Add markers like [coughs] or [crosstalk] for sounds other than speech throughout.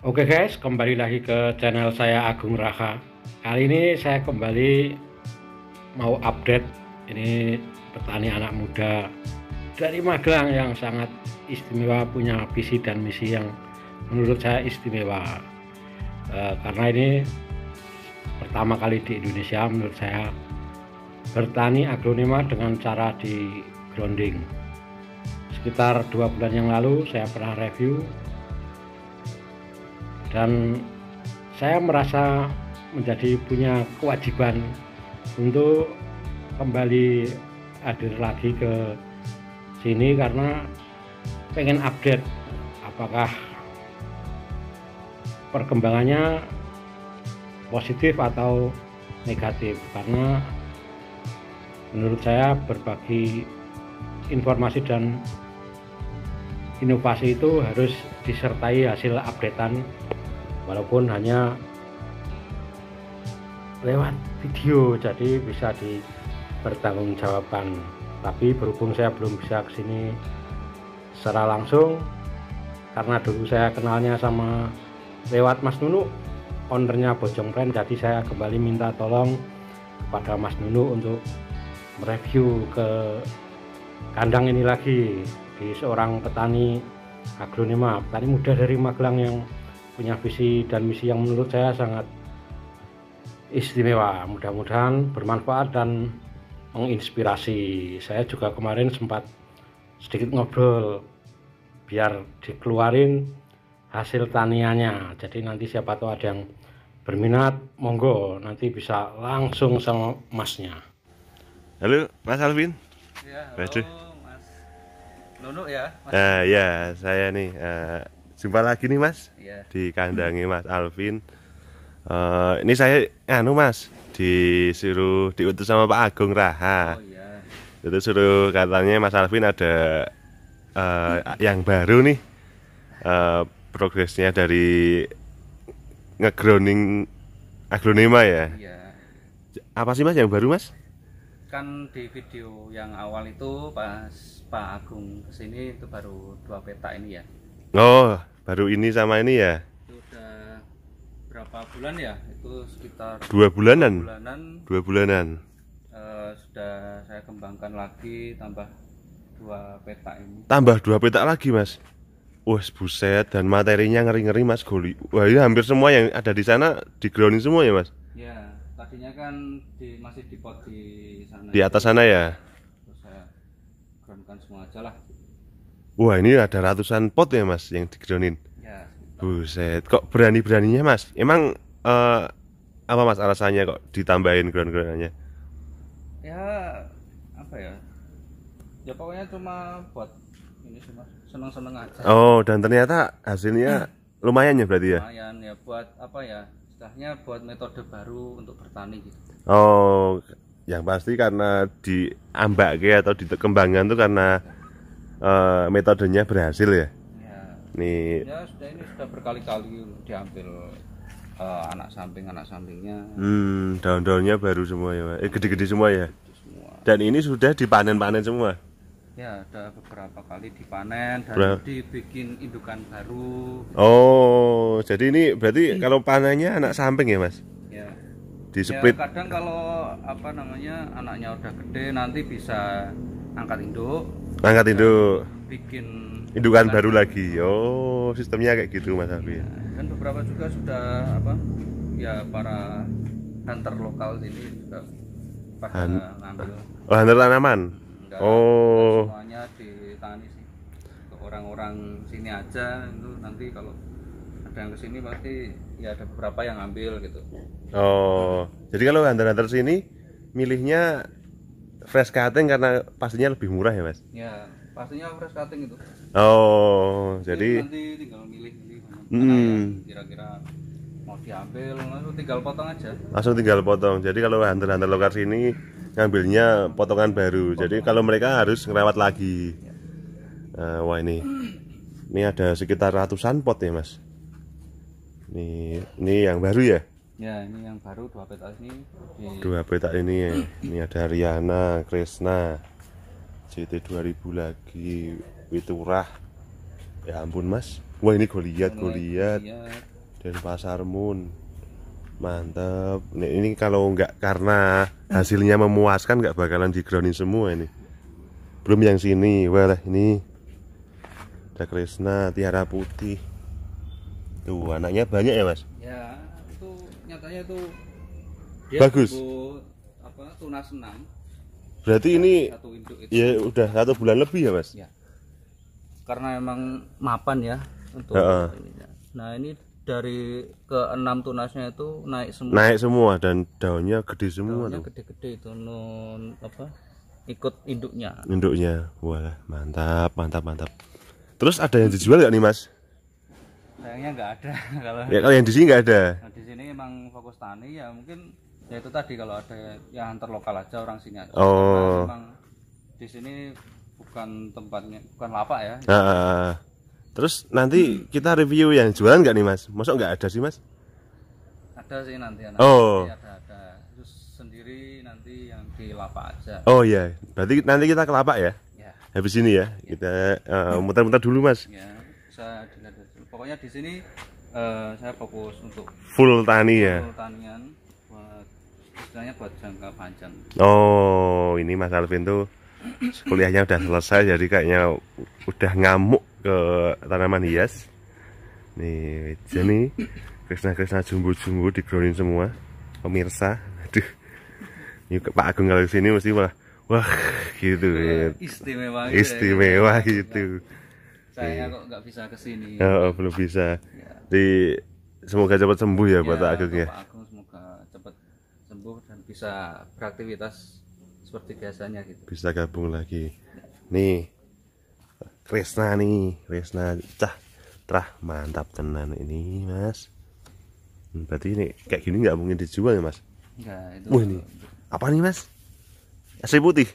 Oke guys, kembali lagi ke channel saya Agung Raka. Kali ini saya kembali mau update ini petani anak muda dari Magelang yang sangat istimewa punya visi dan misi yang menurut saya istimewa. E, karena ini pertama kali di Indonesia menurut saya bertani agronema dengan cara di grounding. Sekitar dua bulan yang lalu saya pernah review dan saya merasa menjadi punya kewajiban untuk kembali hadir lagi ke sini karena pengen update apakah perkembangannya positif atau negatif karena menurut saya berbagi informasi dan inovasi itu harus disertai hasil updatean walaupun hanya lewat video jadi bisa dipertanggungjawabkan tapi berhubung saya belum bisa kesini secara langsung karena dulu saya kenalnya sama lewat Mas Nunu ownernya Bojong Pren jadi saya kembali minta tolong kepada Mas Nunu untuk mereview ke kandang ini lagi di seorang petani aglonema petani muda dari Magelang yang punya visi dan misi yang menurut saya sangat istimewa. Mudah-mudahan bermanfaat dan menginspirasi. Saya juga kemarin sempat sedikit ngobrol biar dikeluarin hasil taniannya. Jadi nanti siapa tahu ada yang berminat, monggo nanti bisa langsung sama masnya. Halo, Mas Alvin. Ya, halo, Mas Nunu ya. Mas. Uh, ya, saya nih uh, jumpa lagi nih mas yeah. di kandangnya mas Alvin uh, ini saya anu mas disuruh diutus sama Pak Agung Raha oh, yeah. itu suruh katanya Mas Alvin ada uh, yang baru nih uh, progresnya dari ngegrounding agronema ya yeah. apa sih mas yang baru mas kan di video yang awal itu pas Pak Agung kesini itu baru dua peta ini ya Oh, baru ini sama ini ya? Itu udah berapa bulan ya? Itu sekitar dua bulanan. Dua bulanan. Dua bulanan. Uh, sudah saya kembangkan lagi tambah dua petak ini. Tambah dua petak lagi, Mas. Wah, buset dan materinya ngeri-ngeri, Mas Goli. Wah, ini hampir semua yang ada di sana di grounding semua ya, Mas? Ya, tadinya kan di, masih di pot di sana. Di atas itu. sana ya? Wah ini ada ratusan pot ya mas yang digroundin. Ya. Buset, kok berani beraninya mas? Emang uh, apa mas alasannya kok ditambahin ground groundannya? Ya apa ya? Ya pokoknya cuma buat ini cuma seneng seneng aja. Oh dan ternyata hasilnya hmm. [clears throat] lumayan ya berarti ya? Lumayan ya buat apa ya? Setelahnya buat metode baru untuk bertani gitu. Oh yang pasti karena di ambak atau dikembangkan tuh karena ya uh, metodenya berhasil ya. ya. Nih. Ya sudah ini sudah berkali-kali diambil uh, anak samping anak sampingnya. Hmm, daun-daunnya baru semua ya, eh gede-gede semua ya. Gede semua. Dan ini sudah dipanen-panen semua. Ya, ada beberapa kali dipanen dan berapa? dibikin indukan baru. Oh, jadi ini berarti hmm. kalau panennya anak samping ya, Mas? Ya. Di Ya, kadang kalau apa namanya anaknya udah gede nanti bisa angkat induk Angkat iya, induk. Bikin indukan baru lagi. Oh, sistemnya kayak gitu Mas Abi. Ya, dan beberapa juga sudah apa? Ya para hunter lokal ini juga pada Han ngambil. Oh, hunter tanaman. Enggak, oh. Semuanya ditani sih. Orang-orang sini aja itu nanti kalau ada yang kesini pasti ya ada beberapa yang ambil gitu. Oh, jadi kalau hunter-hunter sini milihnya fresh cutting karena pastinya lebih murah ya mas ya pastinya fresh cutting itu oh jadi, jadi nanti tinggal milih hmm. kira-kira mau diambil langsung tinggal potong aja langsung tinggal potong jadi kalau hunter-hunter lokasi ini, ngambilnya potongan baru potongan. jadi kalau mereka harus ngerawat lagi ya. uh, wah ini ini ada sekitar ratusan pot ya mas ini ini yang baru ya Ya, ini yang baru dua petak ini. Di... Dua petak ini ya. Ini ada Riana, Krisna. CT 2000 lagi Witurah. Ya ampun, Mas. Wah, ini gue lihat, gue lihat. Dan pasar Moon. Mantap. Ini, ini kalau enggak karena hasilnya memuaskan enggak bakalan di digroundin semua ini. Belum yang sini. Wah, ini ada Krisna, Tiara Putih. Tuh, anaknya banyak ya, Mas? biasanya itu dia bagus tumbuh, apa tunas enam berarti ini ya udah satu bulan lebih ya mas ya. karena emang mapan ya untuk ya, -uh. nah ini dari ke enam tunasnya itu naik semua naik semua dan daunnya gede semua daunnya gede-gede itu non apa ikut induknya induknya wah mantap mantap mantap terus ada yang dijual nggak nih mas sayangnya nggak ada [laughs] kalau ya kalau yang di sini nggak ada di sini emang fokus tani ya mungkin ya itu tadi kalau ada yang antar lokal aja orang sini aja oh emang di sini bukan tempatnya bukan lapak ya ah, ah, ah. terus nanti hmm. kita review yang jualan nggak nih mas masuk nggak ada sih mas ada sih nanti, nanti oh nanti ada ada terus sendiri nanti yang di lapak aja oh iya berarti nanti kita ke lapak ya, ya. habis ini ya, ya. kita eh, muter-muter uh, dulu mas ya bisa pokoknya di sini uh, saya fokus untuk full tani ya full tanian buat istilahnya buat jangka panjang oh ini Mas Alvin tuh kuliahnya udah selesai jadi kayaknya udah ngamuk ke tanaman hias nih jadi Krisna-krisna jumbo-jumbo digroundin semua pemirsa aduh ini Pak Agung kalau sini mesti malah wah gitu istimewa eh, istimewa gitu, ya. istimewa gitu saya kok nggak bisa kesini [laughs] oh, oh belum bisa ya. di semoga cepat sembuh ya, ya Bapak Agung ya Bapak Agung semoga cepat sembuh dan bisa beraktivitas seperti biasanya gitu bisa gabung lagi nih Krisna nih Krisna cah terah mantap tenan ini mas hmm, berarti ini kayak gini nggak mungkin dijual ya mas Enggak, itu wah ini apa nih mas asli putih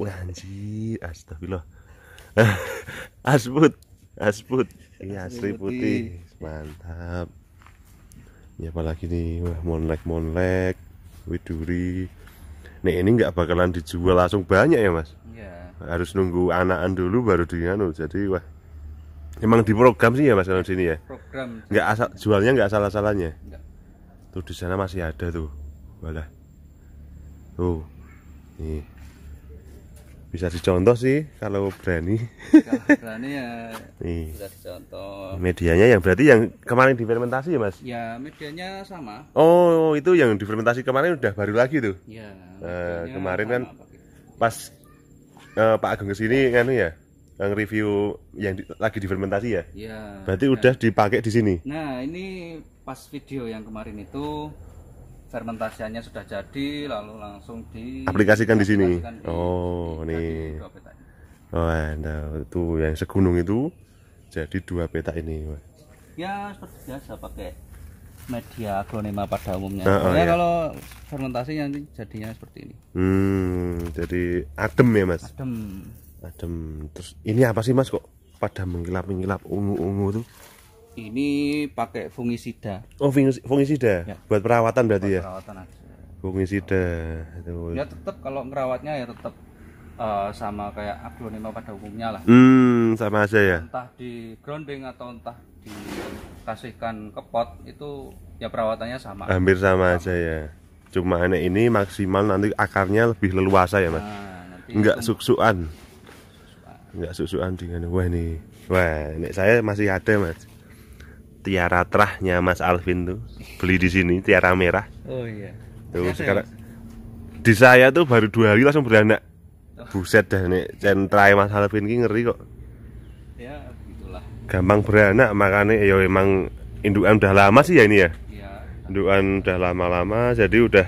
wah eh. anjir astagfirullah Asbut. Asbut. Iya, asli putih. Mantap. Ya apalagi nih, wah monlek-monlek, widuri. Nih ini nggak bakalan dijual langsung banyak ya, Mas? Iya. Harus nunggu anakan dulu baru anu Jadi wah Emang di program sih ya Mas kalau di sini ya? Program. Nggak asal jualnya nggak salah-salahnya. Tuh di sana masih ada tuh. wala Tuh. Nih bisa dicontoh sih kalau berani kalau berani ya Nih. bisa dicontoh medianya yang berarti yang kemarin difermentasi ya mas ya medianya sama oh itu yang difermentasi kemarin udah baru lagi tuh ya uh, kemarin kan apa? Gitu. pas uh, Pak Agung kesini kan ya yang review yang di, lagi difermentasi ya? Iya. Berarti ya. udah dipakai di sini. Nah, ini pas video yang kemarin itu fermentasiannya sudah jadi lalu langsung di aplikasikan di sini. oh, di, nih. Oh, nah, itu yang segunung itu jadi dua peta ini. Ya, seperti biasa pakai media agronema pada umumnya. oh, oh, ya, iya. kalau fermentasi nanti jadinya seperti ini. Hmm, jadi adem ya, Mas? Adem. Adem. Terus ini apa sih, Mas kok pada mengilap mengilap ungu-ungu tuh? ini pakai fungisida oh fungisida ya. buat perawatan berarti buat ya perawatan aja. fungisida ya tetap kalau ngerawatnya ya tetap uh, eh, sama kayak aglonema pada umumnya lah hmm sama aja ya entah di grounding atau entah dikasihkan ke pot itu ya perawatannya sama hampir sama, sama. aja ya cuma aneh ini maksimal nanti akarnya lebih leluasa ya mas nah, nggak suksuan nggak susuan dengan wah ini wah ini saya masih ada mas tiara terahnya Mas Alvin tuh beli di sini tiara merah oh iya tuh sekarang ya? di saya tuh baru dua hari langsung beranak oh. buset dah nih centrai Mas Alvin ini ngeri kok ya begitulah gampang beranak makanya ya emang indukan udah lama sih ya ini ya, ya indukan udah lama-lama jadi udah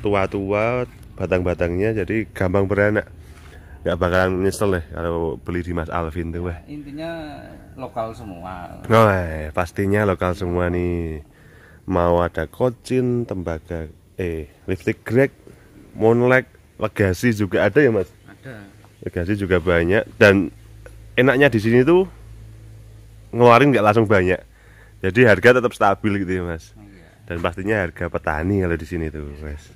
tua-tua batang-batangnya jadi gampang beranak nggak bakalan nyesel deh kalau beli di Mas Alvin tuh weh. Intinya lokal semua. Oh, eh, pastinya lokal semua nih. Mau ada kocin, tembaga, eh lipstick greg, monlek, legasi juga ada ya Mas? Ada. Legasi juga banyak dan enaknya di sini tuh ngeluarin nggak langsung banyak. Jadi harga tetap stabil gitu ya Mas. Oh, iya. Dan pastinya harga petani kalau di sini tuh, Mas.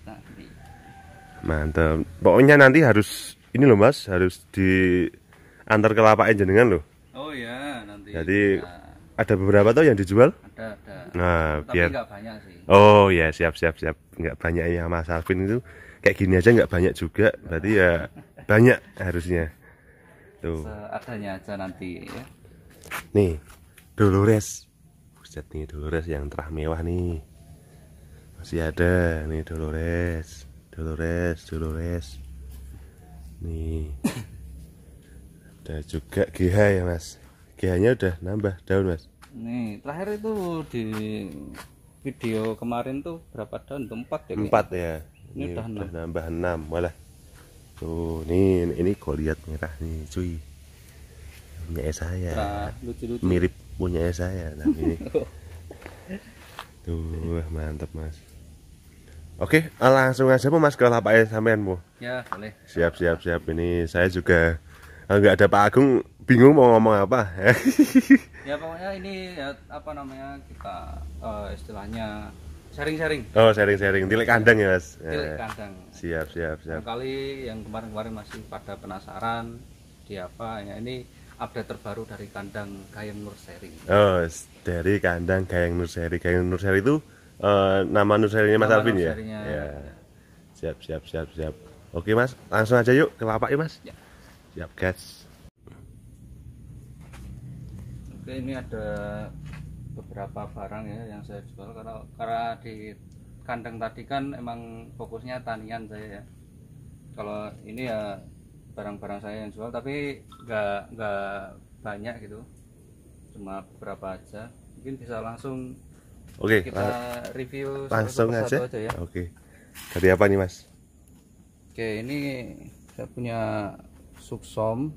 Mantap. Pokoknya nanti harus ini loh mas harus di antar lapak jenengan loh oh ya nanti jadi ya. ada beberapa tuh yang dijual ada ada nah Tapi biar nggak banyak sih oh ya siap siap siap nggak banyak ya mas Alvin itu kayak gini aja nggak banyak juga berarti ya [laughs] banyak harusnya tuh adanya aja nanti ya nih Dolores buset nih Dolores yang terah mewah nih masih ada nih Dolores Dolores Dolores ada ya juga GH ya mas GH nya udah nambah daun mas nih terakhir itu di video kemarin tuh berapa daun tuh empat ya empat ya ini, ini udah, udah nambah enam malah tuh nih ini, ini lihat merah nih cuy punya saya nah, lucu -lucu. mirip punya saya nah ini [laughs] oh. tuh mantap mas Oke, langsung aja mau mas ke lapaknya sampean bu. Ya boleh. Siap siap siap ini saya juga Eh, nggak ada Pak Agung bingung mau ngomong apa ya pokoknya ini ya, apa namanya kita uh, istilahnya sharing-sharing oh sharing-sharing tilik kandang ya mas tilik eh, kandang siap siap siap kali yang kemarin-kemarin masih pada penasaran di apa ya ini update terbaru dari kandang Gayeng Nurseri oh dari kandang Gayeng Nurseri Gayeng Nurseri itu uh, nama Nurserinya Mas Alvin ya? ya siap siap siap siap oke mas langsung aja yuk ke lapak ya mas ya siap guys oke ini ada beberapa barang ya yang saya jual karena karena di kandang tadi kan emang fokusnya tanian saya ya kalau ini ya barang-barang saya yang jual tapi nggak nggak banyak gitu cuma beberapa aja mungkin bisa langsung oke kita lang review langsung satu aja, aja ya. oke dari apa nih mas oke ini saya punya suksom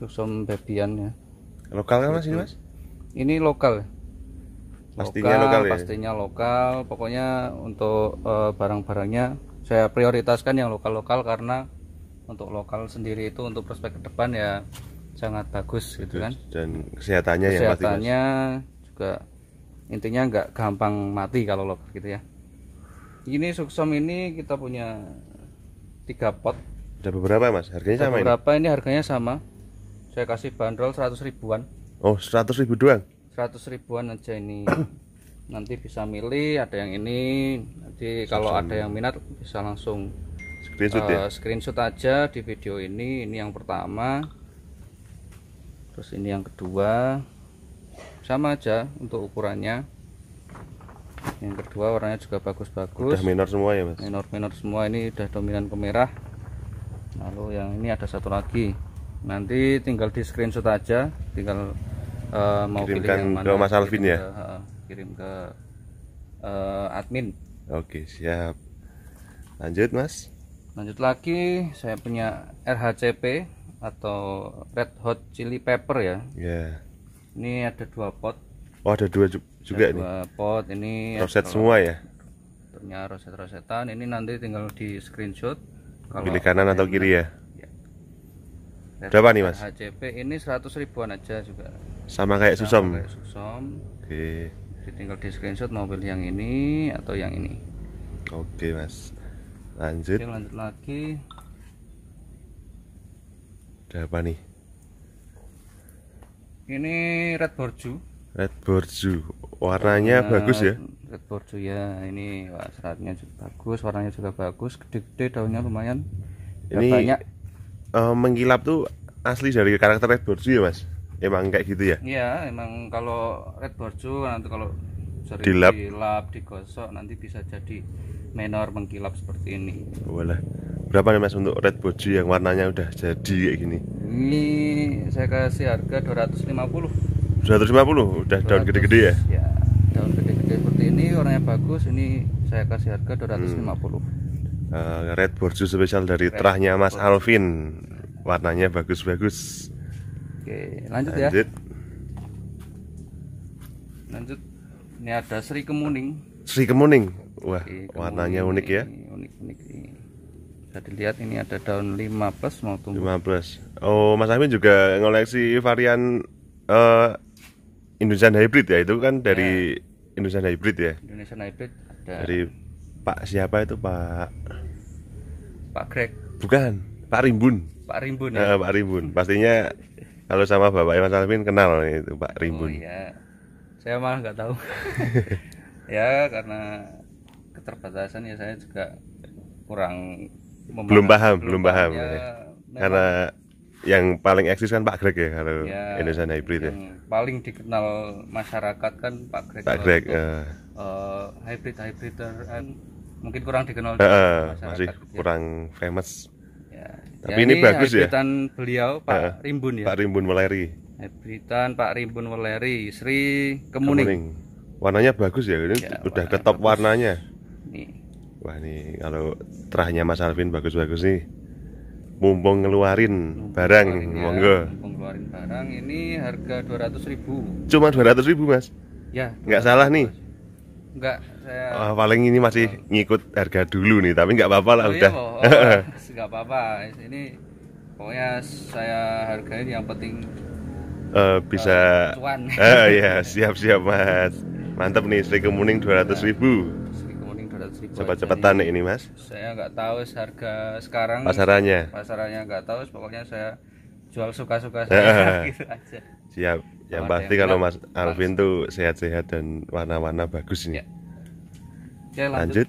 suksom bebian ya lokal kan mas ini mas ini lokal pastinya lokal, lokal ya? pastinya lokal pokoknya untuk uh, barang-barangnya saya prioritaskan yang lokal-lokal karena untuk lokal sendiri itu untuk prospek ke depan ya sangat bagus gitu, gitu kan dan kesehatannya ya, kesehatannya juga intinya nggak gampang mati kalau lokal gitu ya ini suksom ini kita punya tiga pot ada beberapa mas, harganya ada sama Berapa ini? ini harganya sama Saya kasih bandrol 100 ribuan Oh 100 ribu doang? 100 ribuan aja ini [coughs] Nanti bisa milih, ada yang ini Nanti kalau sama. ada yang minat bisa langsung Screenshot uh, ya? Screenshot aja di video ini, ini yang pertama Terus ini yang kedua Sama aja untuk ukurannya yang kedua warnanya juga bagus-bagus udah minor semua ya mas minor-minor semua ini udah dominan ke lalu yang ini ada satu lagi nanti tinggal di screenshot aja tinggal uh, mau kirimkan pilih yang mana, ke Mas Alvin kirim ya ke, uh, kirim ke uh, admin oke siap lanjut Mas lanjut lagi saya punya RHCP atau Red Hot Chili Pepper ya yeah. ini ada dua pot oh ada dua juga ada nih dua pot ini roset semua ya punya roset rosetan ini nanti tinggal di screenshot kalau Pilih kanan atau kiri ya? ya. Berapa nih mas? HCP ini 100 ribuan aja juga. Sama kayak Sama Susom. Kayak Susom. Oke. okay. tinggal di screenshot mau yang ini atau yang ini. Oke mas. Lanjut. Oke, lanjut lagi. Ada apa nih? Ini red borju. Red borju. Warnanya uh, bagus ya? Red Bordeaux ya ini wah, seratnya juga bagus warnanya juga bagus gede-gede daunnya lumayan ini banyak uh, mengkilap tuh asli dari karakter Red Bordeaux ya mas emang kayak gitu ya iya emang kalau Red Bordeaux nanti kalau sering dilap. dilap digosok nanti bisa jadi menor mengkilap seperti ini boleh berapa nih mas untuk red boji yang warnanya udah jadi kayak gini ini saya kasih harga 250 250 udah 200, daun gede-gede ya ya daun gede-gede ini warnanya bagus ini saya kasih harga 250 hmm. uh, red borju spesial dari red terahnya Mas borju. Alvin warnanya bagus-bagus oke lanjut, ya. lanjut ya lanjut ini ada Sri Kemuning Sri Kemuning wah Sri Kemuning. warnanya unik ya unik-unik bisa dilihat ini ada daun 5 plus mau tumbuh 5 plus oh Mas Alvin juga ngoleksi varian uh, Indonesian hybrid ya itu kan dari ya Indonesian Hybrid ya Indonesian Hybrid ada dari Pak siapa itu Pak Pak Greg bukan Pak Rimbun Pak Rimbun ya nah, Pak Rimbun pastinya kalau sama Bapak Iwan Salmin kenal itu Pak oh Rimbun oh, iya saya malah nggak tahu [laughs] ya karena keterbatasan ya saya juga kurang belum paham belum paham ya, ya. karena yang paling eksis kan Pak Greg ya kalau ya, Indonesian Hybrid ya. Paling dikenal masyarakat kan Pak Greg. Pak Greg. Uh, hybrid hybrid uh, eh, mungkin kurang dikenal uh, masyarakat. Masih gitu. kurang ya. famous. Ya. Tapi ya, ini, ini bagus ya. beliau Pak uh, Rimbun ya. Pak Rimbun Meleri Hybridan Pak Rimbun Meleri Sri Kemuning. Kemuning. Warnanya bagus ya, ini ya, udah ketop warnanya. Nih. Wah ini kalau terahnya Mas Alvin bagus-bagus nih mumpung ngeluarin mumpung barang ya, monggo mumpung ngeluarin barang ini harga 200 ribu cuma 200 ribu mas ya nggak salah nih nggak saya oh, paling ini masih oh. ngikut harga dulu nih tapi nggak apa-apa lah oh, udah iya, oh, oh, [laughs] oh apa-apa ini pokoknya saya hargain yang penting uh, bisa uh, uh, ya siap-siap mas mantap nih strik kemuning 200 ribu cepat-cepatan ini mas saya nggak tahu harga sekarang pasarannya pasarannya nggak tahu pokoknya saya jual suka-suka [laughs] saya [laughs] gitu aja siap yang Sama pasti kalau mas Alvin tuh sehat-sehat dan warna-warna bagus ini ya. Oke, lanjut. lanjut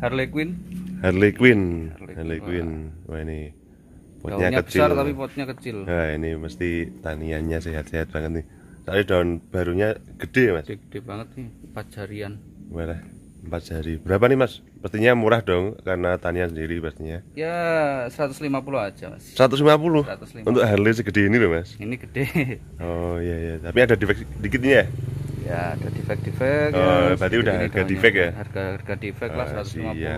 Harley Quinn Harley Quinn Harley, Harley Quinn wah ini potnya kecil besar tapi potnya kecil nah ini mesti taniannya sehat-sehat banget nih Tadi daun barunya gede ya, mas. Gede, gede banget nih, empat jarian. Merah, empat jari. Berapa nih mas? Pastinya murah dong, karena tanian sendiri pastinya. Ya, 150 aja mas. 150? 150. Untuk Harley segede ini loh mas. Ini gede. [laughs] Oh iya iya, tapi ada defek dikitnya ya? Ya ada defek-defek. Ya. Oh, ya, berarti udah harga defek ya? Harga harga defek oh, lah 150 ah, siap. ya.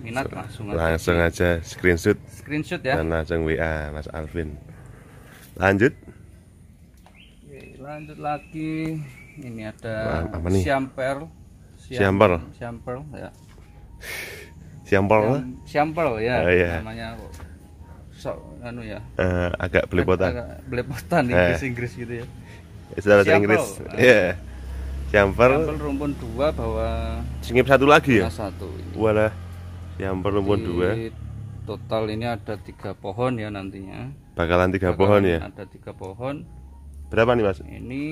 Minat langsung aja. Langsung aja screenshot. Screenshot ya. Dan langsung WA Mas Alvin. Lanjut lanjut lagi ini ada apa nih? siamper siamper siamper ya siamper siamper ya oh, iya. namanya so, anu ya uh, agak belepotan agak belepotan eh. Inggris Inggris gitu ya istilah bahasa Inggris ya yeah. siamper siamper rumpun dua bawa singgip satu lagi ya nah, satu ini. walah siamper rumpun Di... dua total ini ada tiga pohon ya nantinya bakalan tiga bakalan pohon ya ada tiga pohon Berapa nih, Mas? Ini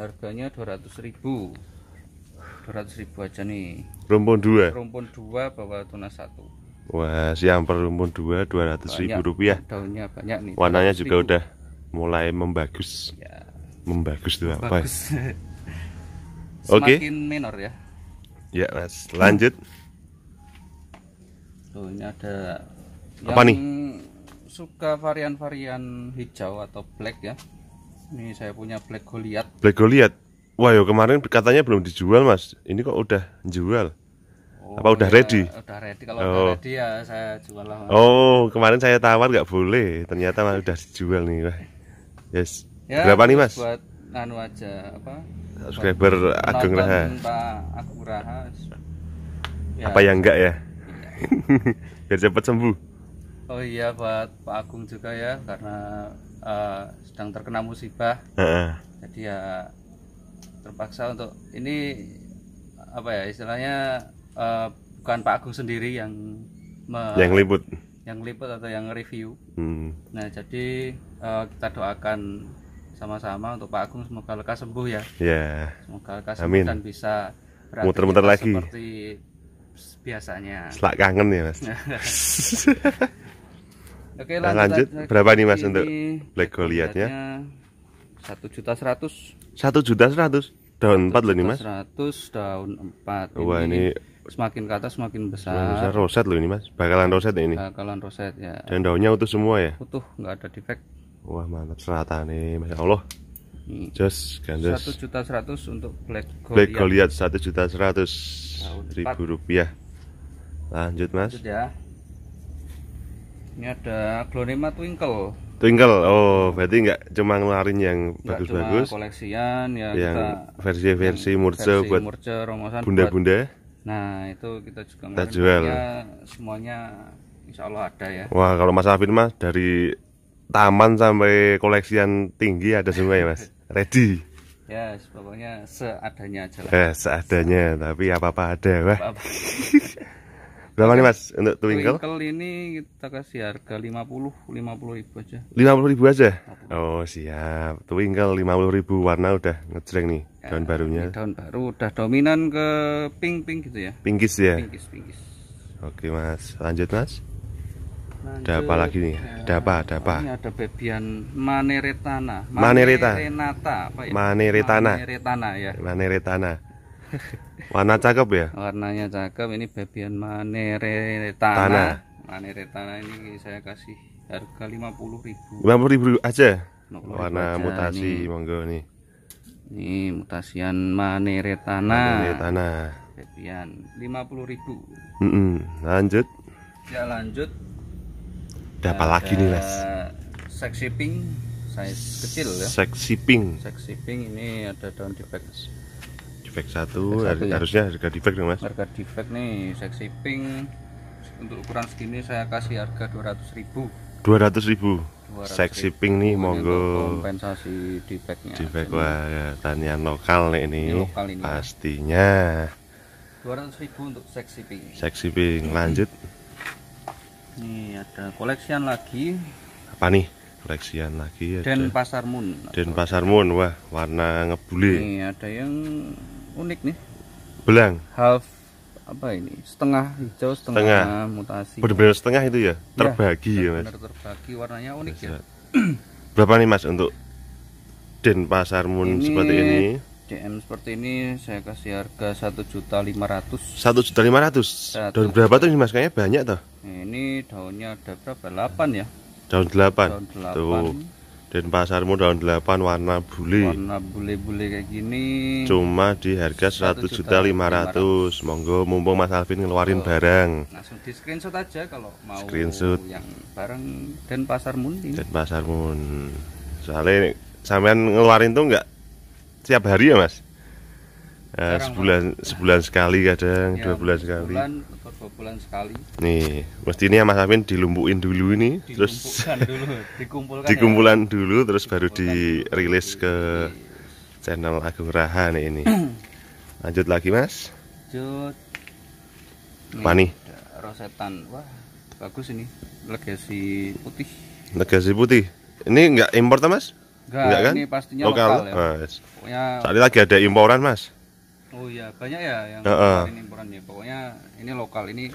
harganya 200.000. 200.000 aja nih. Rumpun 2. Rumpun 2 bawa tunas 1. Wah, siang per rumpun 2 200.000 rupiah. Daunnya banyak nih. Warnanya juga udah mulai membagus. Ya. Membagus tuh apa? Bagus. [laughs] Oke. Semakin okay. minor ya. Ya, Mas. Lanjut. Tuh, ini ada apa yang nih? Suka varian-varian hijau atau black ya. Ini saya punya Black Goliath. Black Goliath. Wah, yo kemarin katanya belum dijual, Mas. Ini kok udah jual? Oh, Apa udah ya, ready? Udah ready. Kalau oh. udah ready ya saya jual lah. Oh, kemarin saya tawar nggak boleh. Ternyata malah udah dijual nih, Mas. Yes. Ya, Berapa nih, Mas? Buat anu aja apa? Subscriber Agung Raha. Agung Raha. Ya. Apa ya, yang enggak ya? Iya. [laughs] Biar cepat sembuh. Oh iya buat Pak Agung juga ya karena uh, sedang terkena musibah. Uh. Jadi ya terpaksa untuk ini apa ya istilahnya uh, bukan Pak Agung sendiri yang me- yang liput yang liput atau yang review. Hmm. Nah, jadi uh, kita doakan sama-sama untuk Pak Agung semoga lekas sembuh ya. Ya. Yeah. Semoga lekas sembuh Amin. dan bisa muter-muter lagi seperti biasanya. Selak kangen ya, Mas. [laughs] Oke, lanjut, nah, lanjut. berapa nih Mas ini untuk Black Goliathnya? Satu juta seratus. Satu juta seratus. Daun empat loh nih Mas. Seratus daun empat. Wah ini, semakin ke atas semakin besar. Semakin besar roset loh ini Mas. Bakalan roset ini. Bakalan roset ya. Dan daunnya utuh semua ya? Utuh, nggak ada defect. Wah mantap serata nih Masya Allah. Just gandos. Satu juta seratus untuk Black Goliath. Black Goliath satu juta seratus ribu rupiah. Lanjut Mas. Lanjut ya ini ada glonema twinkle twinkle oh berarti nggak cuma ngelarin yang bagus-bagus koleksian ya yang versi-versi murce versi buat bunda-bunda nah itu kita juga kita jual semuanya insya Allah ada ya wah kalau Mas Afin mas dari taman sampai koleksian tinggi ada semua ya mas [laughs] ready ya yes, pokoknya seadanya aja lah. Eh, seadanya tapi apa apa ada wah apa -apa. [laughs] Berapa nih mas untuk twinkle? Twinkle ini kita kasih harga 50 50 ribu aja 50 ribu aja? 50. Oh siap Twinkle 50 ribu warna udah ngejreng nih ya, daun barunya Daun baru udah dominan ke pink-pink gitu ya Pinkis ya? Pinkis-pinkis Oke mas lanjut mas lanjut, Ada apa lagi nih? Ya. Ada apa? Ada apa? Oh, ini ada bebian maneretana Manereta Maneretana ya? Maneretana Maneretana ya Maneretana [laughs] Warna cakep ya? Warnanya cakep. Ini babian manere tanah. Manere tanah ini saya kasih harga 50.000. ribu aja. Warna aja mutasi nih. monggo nih. Ini mutasian manere tanah. Manere tanah. Babian 50.000. Mm -mm. Lanjut. Ya lanjut. Ada apa lagi nih, Les? Seksi pink size kecil ya. Seksi pink. Seksi pink ini ada daun defect defect satu, ya. harusnya harga defect nih mas harga defect nih seksi pink untuk ukuran segini saya kasih harga 200 ribu 200 ribu seksi pink nih monggo kompensasi defectnya defect wah ya, tanya lokal nih ini, ini lokal ini pastinya 200 ribu untuk seksi pink seksi pink lanjut Nih ada koleksian lagi apa nih koleksian lagi ya? Den pasar moon Den pasar moon wah warna ngebule ini ada yang unik nih. Belang. Half apa ini? Setengah hijau, setengah, setengah. mutasi. Benar-benar setengah itu ya? Iya, terbagi ya, ya Mas. terbagi, warnanya unik ya. Bisa. ya. Berapa nih Mas untuk den pasar Moon ini, seperti ini? DM seperti ini saya kasih harga satu juta lima ratus. Satu juta lima ratus. Daun berapa tuh ini mas? Kayaknya banyak tuh. Ini daunnya ada berapa? Delapan ya. Daun delapan. Daun delapan. Tuh. Dan pasarmu daun 8 warna bule. Warna bule-bule kayak gini. Cuma di harga 100 juta 500. Monggo mumpung Mas Alvin ngeluarin oh, barang. Langsung di screenshot aja kalau mau screenshot yang barang pasar Moon ini. pasar Moon. Soalnya sampean ngeluarin tuh enggak tiap hari ya, Mas? Eh, sebulan sebulan sekali kadang, ya, dua bulan sekali. Sebulan dua bulan sekali nih mestinya Mas Amin dilumpukin dulu ini terus dulu, dikumpulkan dikumpulan ya. dulu terus baru dirilis ke channel Agung Rahan ini [clears throat] lanjut lagi Mas lanjut Pani rosetan wah bagus ini legasi putih legasi putih ini enggak impor mas Enggak, enggak kan? ini pastinya lokal, lokal ya. Mas. Nah, Pokoknya... lagi ada imporan mas oh iya banyak ya yang uh -uh. impuran ya pokoknya ini lokal ini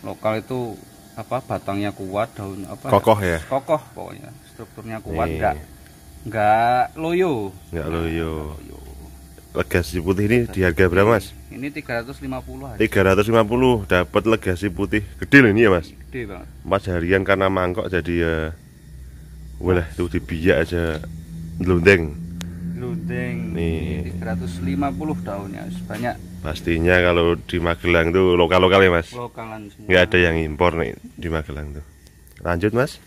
lokal itu apa batangnya kuat daun apa kokoh ya kokoh pokoknya strukturnya kuat enggak iya. enggak loyo enggak loyo, legasi putih ini di harga berapa mas? Ini 350 aja. 350 dapat legasi putih gede loh ini ya mas. Gede banget. Mas harian karena mangkok jadi ya, uh, boleh tuh dibiak aja, lundeng. Gludeng ini 350 daunnya sebanyak pastinya kalau di Magelang tuh lokal-lokal ya mas lokalan semua nggak ada yang impor nih di Magelang tuh lanjut mas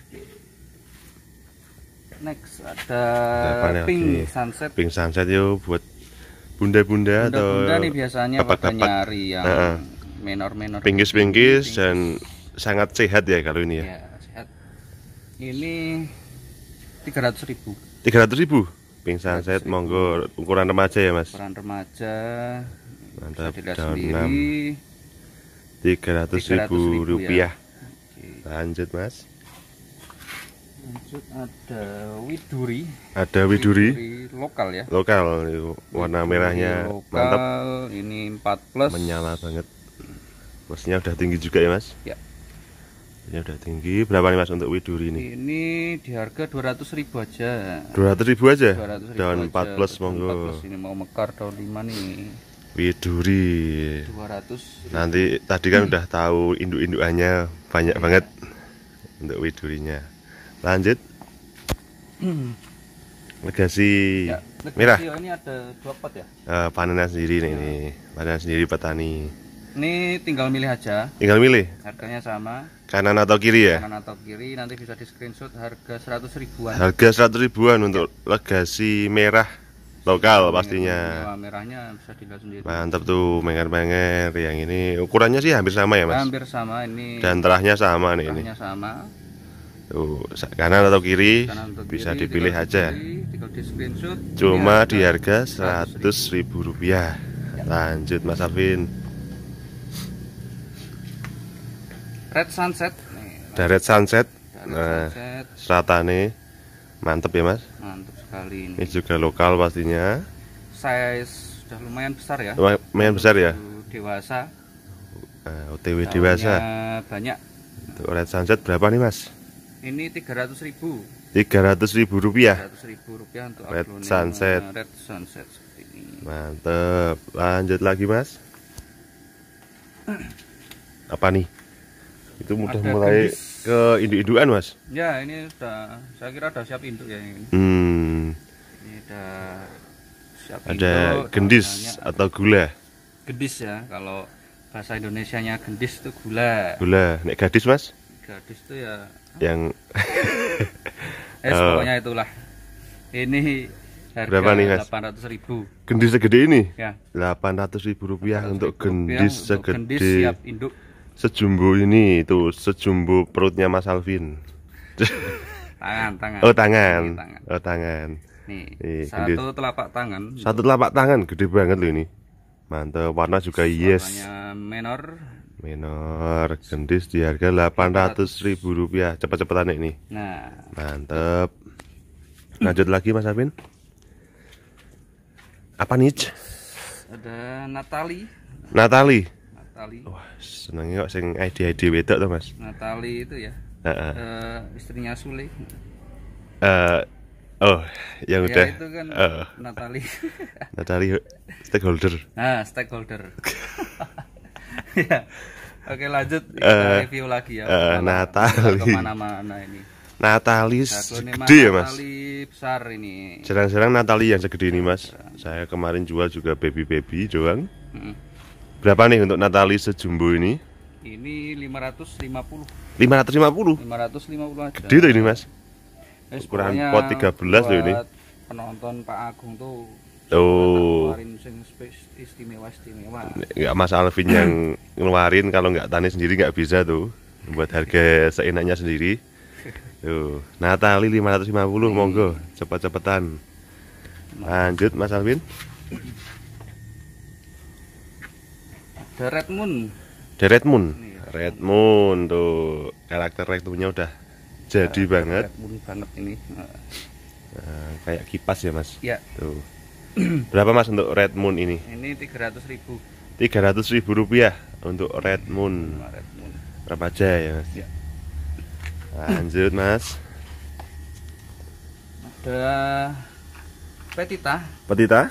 next ada nah, pink lagi? sunset pink sunset yuk buat bunda-bunda atau bunda nih biasanya apa nyari yang menor-menor pinggis-pinggis dan sangat sehat ya kalau ini ya, ya sehat. ini 300 ribu 300 ribu Pink Sunset monggo ukuran remaja ya mas ukuran remaja mantap daun 6 300, ribu, ya. rupiah ya. lanjut mas lanjut ada widuri ada widuri, widuri lokal ya lokal warna merahnya mantap ini 4 plus menyala banget Bosnya udah tinggi juga ya mas ya ini udah tinggi. Berapa nih Mas untuk widuri ini? Ini di harga 200 ribu aja. 200 ribu aja? 200 ribu daun 4 plus monggo. ini mau mekar daun 5 nih. Widuri. 200. Nanti tadi kan hmm. udah tahu induk-indukannya banyak ya. banget untuk widurinya. Lanjut. Hmm. Legasi. Ya, legasi merah. Oh, ini ada dua pot ya? Uh, eh, panenan sendiri ya. nih ini. Panenan sendiri petani. Ini tinggal milih aja. Tinggal milih. Harganya sama. Kanan atau kiri ya? Kanan atau kiri nanti bisa di screenshot harga 100 ribuan. Harga 100 ribuan untuk legasi merah lokal iya, pastinya. Iya, iya, merahnya bisa dilihat sendiri. Mantap tuh, menger-menger. Yang ini ukurannya sih hampir sama ya, Mas? Hampir sama ini. Dan terahnya sama nih terahnya ini. sama. Tuh, kanan atau kiri, kanan bisa kiri bisa dipilih aja. Kiri, di Cuma di harga ribu rupiah. Lanjut Mas Afin. Red Sunset. Nih, Red Sunset. nah, sunset. nih, Mantep ya, Mas? Mantep sekali ini. Ini juga lokal pastinya. Saya sudah lumayan besar ya. Lumayan besar ya. Dewasa. Uh, OTW Tahunnya dewasa. banyak. Untuk Red Sunset berapa nih, Mas? Ini tiga ratus ribu tiga ratus ribu rupiah. Tiga ratus ribu rupiah untuk red sunset. Red sunset seperti ini. Mantep. Lanjut lagi mas. Apa nih? itu mudah ada mulai gendis. ke induk-indukan mas ya ini sudah saya kira sudah siap induk ya ini hmm. ini siap ada induk, gendis atau gula gendis ya kalau bahasa Indonesia nya gendis itu gula gula nek gadis mas gadis itu ya yang [laughs] eh oh. pokoknya itulah ini harga berapa nih mas? 800 ribu gendis segede ini? ya 800 ribu rupiah 800 untuk gendis segede untuk gendis siap induk sejumbo ini tuh sejumbo perutnya Mas Alvin tangan tangan oh tangan, ini, tangan. oh tangan nih nih. satu telapak tangan satu telapak tangan gede banget loh ini mantap warna juga Warnanya yes menor menor gendis di harga ratus ribu rupiah cepat-cepatan ini nah mantap lanjut lagi Mas Alvin apa nih ada Natali Natali Natali wah senengnya kok sing ID-ID wedok tuh mas Natali itu ya uh -uh. Uh, istrinya Sule uh, oh yang ya, udah itu kan uh, Natali [laughs] Natali stakeholder nah stakeholder [laughs] ya oke lanjut kita uh, review lagi ya uh, Natali mana mana ini Natali segede ya mas Natali besar ini jarang-jarang Natali yang segede ini mas saya kemarin jual juga baby-baby doang mm -hmm. Berapa nih untuk Natali sejumbo ini? Ini 550. 550? 550 aja. Gede tuh ini, Mas. Eh, Ukuran pot 13 loh ini. Penonton Pak Agung tuh Oh. Ngeluarin sing istimewa istimewa. Enggak Mas Alvin yang ngeluarin kalau nggak tani sendiri nggak bisa tuh. Buat harga seenaknya sendiri. Tuh, Natali 550 iya. monggo, cepat-cepatan. Lanjut Mas Alvin. The Red Moon. The Red Moon. Ini, iya. Red Moon tuh karakter Red Moonnya udah jadi banget. Red Moon banget ini. Nah, kayak kipas ya mas. Iya. Tuh. Berapa mas untuk Red Moon ini? Ini 300 ribu. 300 ribu rupiah untuk Red hmm, Moon. Red Moon. Berapa aja ya mas? Ya. Lanjut mas. Ada petita. Petita?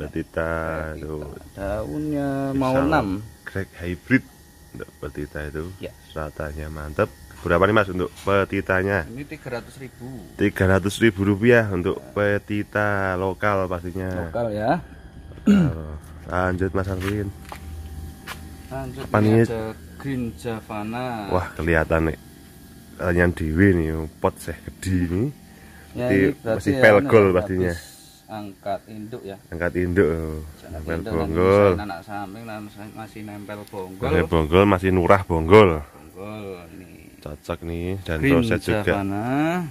batita itu daunnya mau enam crack hybrid untuk petita itu ya. seratanya mantep berapa nih mas untuk petitanya ini tiga ratus ribu tiga ratus ribu rupiah untuk ya. petita lokal pastinya lokal ya lanjut mas Alvin lanjut apa ini ada green javana wah kelihatan nih yang dewi nih oh, pot seh gede ini ya, ini masih pelgol ya, pastinya angkat induk ya angkat induk oh. nempel bonggol anak samping masih nempel bonggol masih bonggol masih nurah bonggol bonggol ini cocok nih dan Green proses juga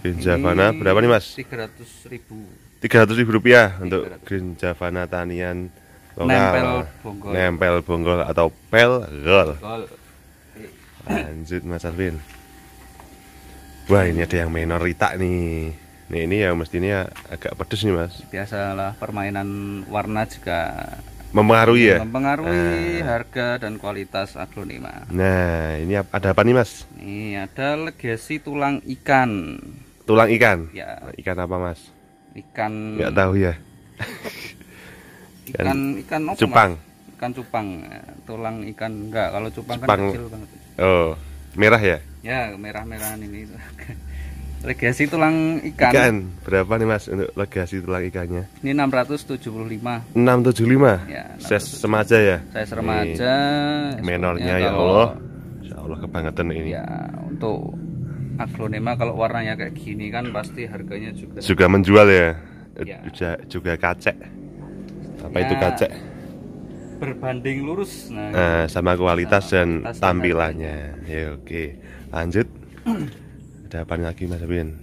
Green Javana ini berapa nih mas 300 ribu 300 ribu rupiah untuk Green Javana tanian lokal nempel bonggol nempel bonggol atau pel gol lanjut mas Arvin wah ini ada yang minorita nih Nih ini ya mestinya agak pedes nih mas. Biasalah permainan warna juga mempengaruhi ya. Mempengaruhi nah. harga dan kualitas aglonema. Nah ini ada apa nih mas? Ini ada legasi tulang ikan. Tulang ikan? Ya. Ikan apa mas? Ikan. Gak tahu ya. [laughs] ikan ikan apa? Cupang. Mas? Ikan cupang. Tulang ikan enggak. Kalau cupang, kan cupang kan kecil banget. Oh merah ya? Ya merah-merahan ini. [laughs] legasi tulang ikan. Ikan berapa nih Mas untuk legasi tulang ikannya? Ini 675. 675. Ya, Saya remaja ya. Saya remaja. Menornya ya Allah. Ya Allah kebangetan ini. Ya, untuk aglonema kalau warnanya kayak gini kan pasti harganya juga juga menjual ya. ya. Juga juga kacek. Apa ya, itu kacek? Berbanding lurus. Nah, nah sama kualitas nah, dan kualitas tampilannya. Ya oke. Lanjut. [clears throat] ada apa lagi Mas Abin?